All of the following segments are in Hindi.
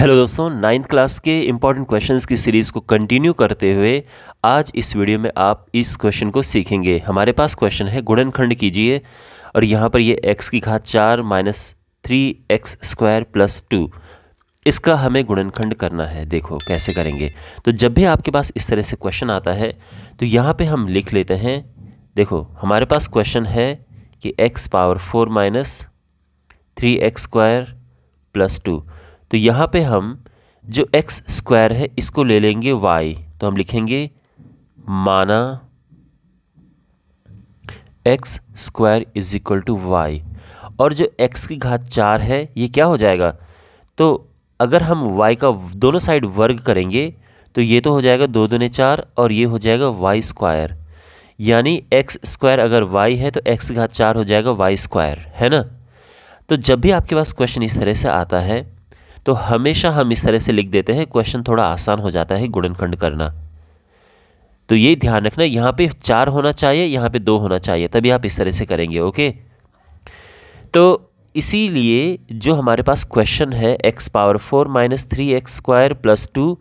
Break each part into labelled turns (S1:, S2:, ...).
S1: हेलो दोस्तों नाइन्थ क्लास के इम्पॉर्टेंट क्वेश्चंस की सीरीज़ को कंटिन्यू करते हुए आज इस वीडियो में आप इस क्वेश्चन को सीखेंगे हमारे पास क्वेश्चन है गुणनखंड कीजिए और यहाँ पर ये एक्स की घात चार minus three x square plus two इसका हमें गुणनखंड करना है देखो कैसे करेंगे तो जब भी आपके पास इस तरह से क्वेश्चन आता है तो यहाँ पर हम लिख लेते हैं देखो हमारे पास क्वेश्चन है कि x power four minus three x square plus two तो यहाँ पे हम जो एक्स स्क्वायर है इसको ले लेंगे वाई तो हम लिखेंगे माना x square is equal to y और जो एक्स की घात चार है ये क्या हो जाएगा तो अगर हम वाई का दोनों साइड वर्ग करेंगे तो ये तो हो जाएगा दो दूने चार और ये हो जाएगा वाई स्क्वायर यानी एक्स स्क्वायर अगर वाई है तो एक्स घात चार हो जाएगा वाई स्क्वायर है ना तो जब भी आपके पास क्वेश्चन इस तरह से आता है तो हमेशा हम इस तरह से लिख देते हैं क्वेश्चन थोड़ा आसान हो जाता है गुणनखंड करना तो ये ध्यान रखना यहाँ पे चार होना चाहिए यहाँ पे दो होना चाहिए तभी आप इस तरह से करेंगे ओके तो इसीलिए जो हमारे पास क्वेश्चन है x power four minus three x square plus two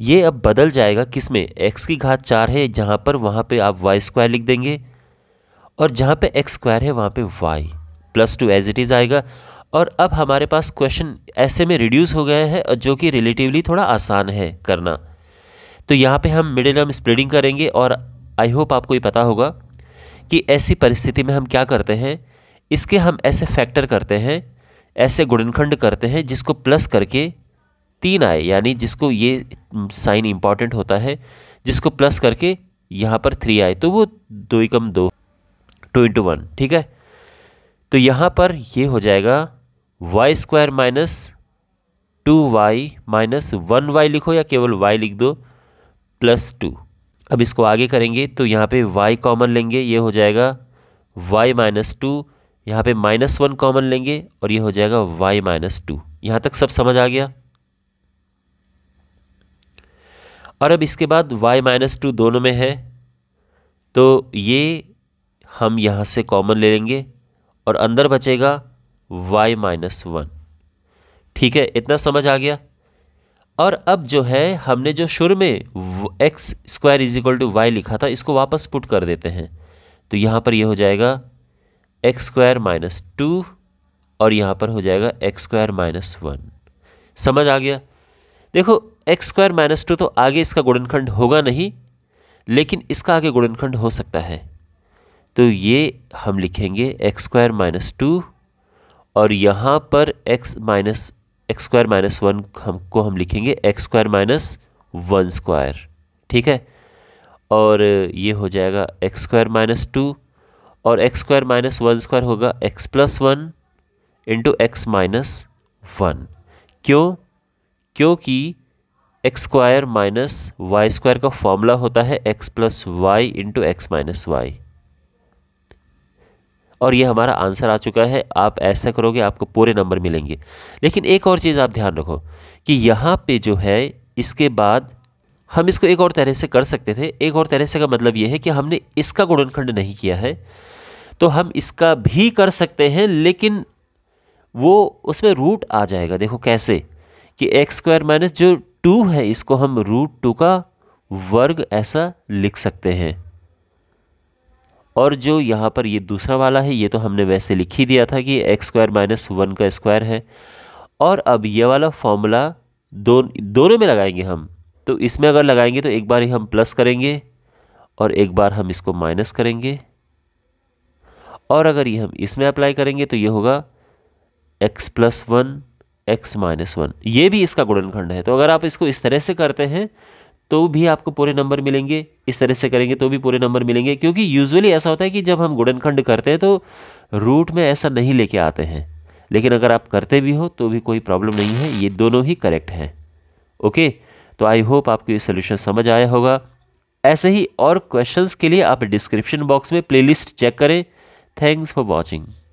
S1: ये अब बदल जाएगा किस में एक्स की घात चार है जहाँ पर वहाँ पे आप वाई स्क्वायर लिख देंगे और जहाँ पे एक्स स्क्वायर है वहाँ पे y plus two as it is आएगा और अब हमारे पास क्वेश्चन ऐसे में रिड्यूस हो गया है और जो कि रिलेटिवली थोड़ा आसान है करना तो यहाँ पे हम मिडिल टर्म स्प्रेडिंग करेंगे और आई होप आपको ये पता होगा कि ऐसी परिस्थिति में हम क्या करते हैं इसके हम ऐसे फैक्टर करते हैं ऐसे गुणनखंड करते हैं जिसको प्लस करके तीन आए यानी जिसको ये साइन इम्पॉर्टेंट होता है जिसको प्लस करके यहाँ पर थ्री आए तो वो दो एकम दो टू इंटू वन ठीक है तो यहाँ पर ये हो जाएगा y square minus two y minus one y लिखो या केवल वाई लिख दो प्लस टू अब इसको आगे करेंगे तो यहाँ पे वाई कॉमन लेंगे ये हो जाएगा वाई माइनस टू यहाँ पर माइनस वन कॉमन लेंगे और ये हो जाएगा वाई माइनस टू यहाँ तक सब समझ आ गया और अब इसके बाद वाई माइनस टू दोनों में है तो ये हम यहाँ से कॉमन ले लेंगे और अंदर बचेगा वाई माइनस वन ठीक है इतना समझ आ गया और अब जो है हमने जो शुरू में x square is equal to y लिखा था इसको वापस पुट कर देते हैं तो यहाँ पर ये यह हो जाएगा एक्स स्क्वायर माइनस टू और यहाँ पर हो जाएगा एक्स स्क्वायर माइनस वन समझ आ गया देखो एक्स स्क्वायर माइनस टू तो आगे इसका गुणनखंड होगा नहीं लेकिन इसका आगे गुणनखंड हो सकता है तो ये हम लिखेंगे एक्स स्क्वायर माइनस टू और यहाँ पर x minus x square minus one हमको हम लिखेंगे x square minus one square ठीक है और ये हो जाएगा एक्स स्क्वायर माइनस टू और x square minus one square होगा x plus one into x minus one क्यों क्योंकि x square minus y square का फॉर्मूला होता है x plus y into x minus y और ये हमारा आंसर आ चुका है आप ऐसा करोगे आपको पूरे नंबर मिलेंगे लेकिन एक और चीज़ आप ध्यान रखो कि यहाँ पे जो है इसके बाद हम इसको एक और तरह से कर सकते थे एक और तरह से का मतलब ये है कि हमने इसका गुणनखंड नहीं किया है तो हम इसका भी कर सकते हैं लेकिन वो उसमें रूट आ जाएगा देखो कैसे कि एक्स स्क्वायर माइनस जो टू है इसको हम रूट टू का वर्ग ऐसा लिख सकते हैं और जो यहाँ पर ये दूसरा वाला है ये तो हमने वैसे लिख ही दिया था कि एक्स स्क्वायर माइनस वन का स्क्वायर है और अब ये वाला फॉर्मूला दो दोनों में लगाएंगे हम तो इसमें अगर लगाएंगे तो एक बार ही हम प्लस करेंगे और एक बार हम इसको माइनस करेंगे और अगर ये हम इसमें अप्लाई करेंगे तो ये होगा x plus one x minus one ये भी इसका गुणनखंड है तो अगर आप इसको इस तरह से करते हैं तो भी आपको पूरे नंबर मिलेंगे इस तरह से करेंगे तो भी पूरे नंबर मिलेंगे क्योंकि यूजुअली ऐसा होता है कि जब हम गुणनखंड करते हैं तो रूट में ऐसा नहीं लेके आते हैं लेकिन अगर आप करते भी हो तो भी कोई प्रॉब्लम नहीं है ये दोनों ही करेक्ट हैं ओके तो आई होप आपको ये सोल्यूशन समझ आया होगा ऐसे ही और क्वेश्चंस के लिए आप डिस्क्रिप्शन बॉक्स में प्लेलिस्ट चेक करें थैंक्स फॉर वॉचिंग